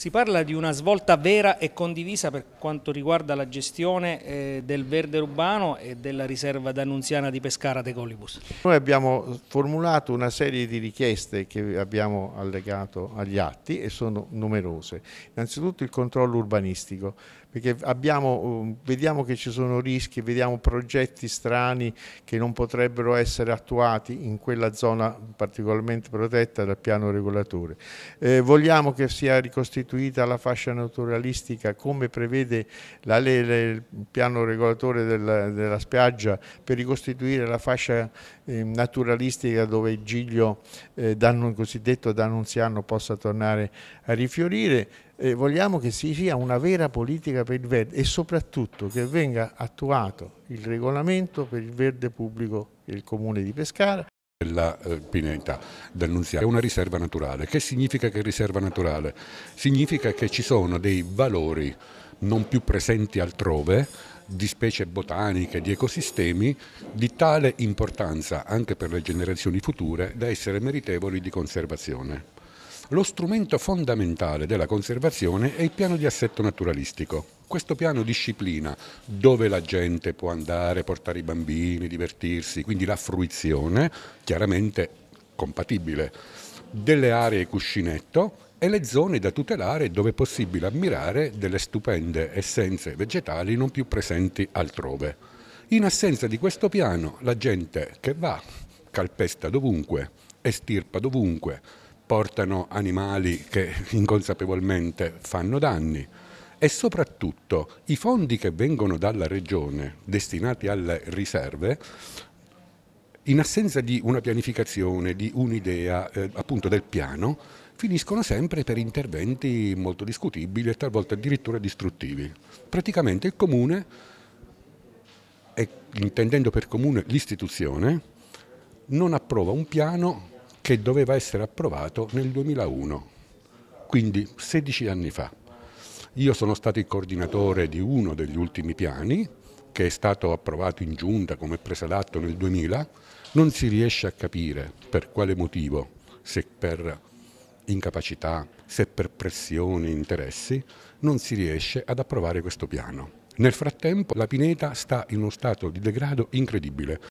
Si parla di una svolta vera e condivisa per quanto riguarda la gestione eh, del verde urbano e della riserva d'Annunziana di Pescara De Colibus. Noi abbiamo formulato una serie di richieste che abbiamo allegato agli atti e sono numerose. Innanzitutto il controllo urbanistico, perché abbiamo, um, vediamo che ci sono rischi, vediamo progetti strani che non potrebbero essere attuati in quella zona particolarmente protetta dal piano regolatore. Eh, vogliamo che sia ricostituito istituita la fascia naturalistica come prevede la, le, il piano regolatore della, della, spiaggia per ricostituire la fascia eh, naturalistica dove il giglio eh, danno, cosiddetto d'Annunziano possa tornare a rifiorire. Eh, vogliamo che ci sia una vera politica per il verde e soprattutto che venga attuato il regolamento per il verde pubblico del Comune di Pescara della Pineta eh, d'Annunziata è una riserva naturale. Che significa che è riserva naturale? Significa che ci sono dei valori non più presenti altrove di specie botaniche, di ecosistemi di tale importanza anche per le generazioni future da essere meritevoli di conservazione. Lo strumento fondamentale della conservazione è il piano di assetto naturalistico. Questo piano disciplina dove la gente può andare, portare i bambini, divertirsi, quindi la fruizione, chiaramente compatibile, delle aree cuscinetto e le zone da tutelare dove è possibile ammirare delle stupende essenze vegetali non più presenti altrove. In assenza di questo piano, la gente che va calpesta dovunque, estirpa dovunque, portano animali che inconsapevolmente fanno danni e soprattutto i fondi che vengono dalla regione destinati alle riserve in assenza di una pianificazione, di un'idea eh, appunto del piano, finiscono sempre per interventi molto discutibili e talvolta addirittura distruttivi. Praticamente il comune, e intendendo per comune l'istituzione, non approva un piano che doveva essere approvato nel 2001, quindi 16 anni fa. Io sono stato il coordinatore di uno degli ultimi piani, che è stato approvato in giunta come presa d'atto nel 2000, non si riesce a capire per quale motivo, se per incapacità, se per pressioni, interessi, non si riesce ad approvare questo piano. Nel frattempo la pineta sta in uno stato di degrado incredibile.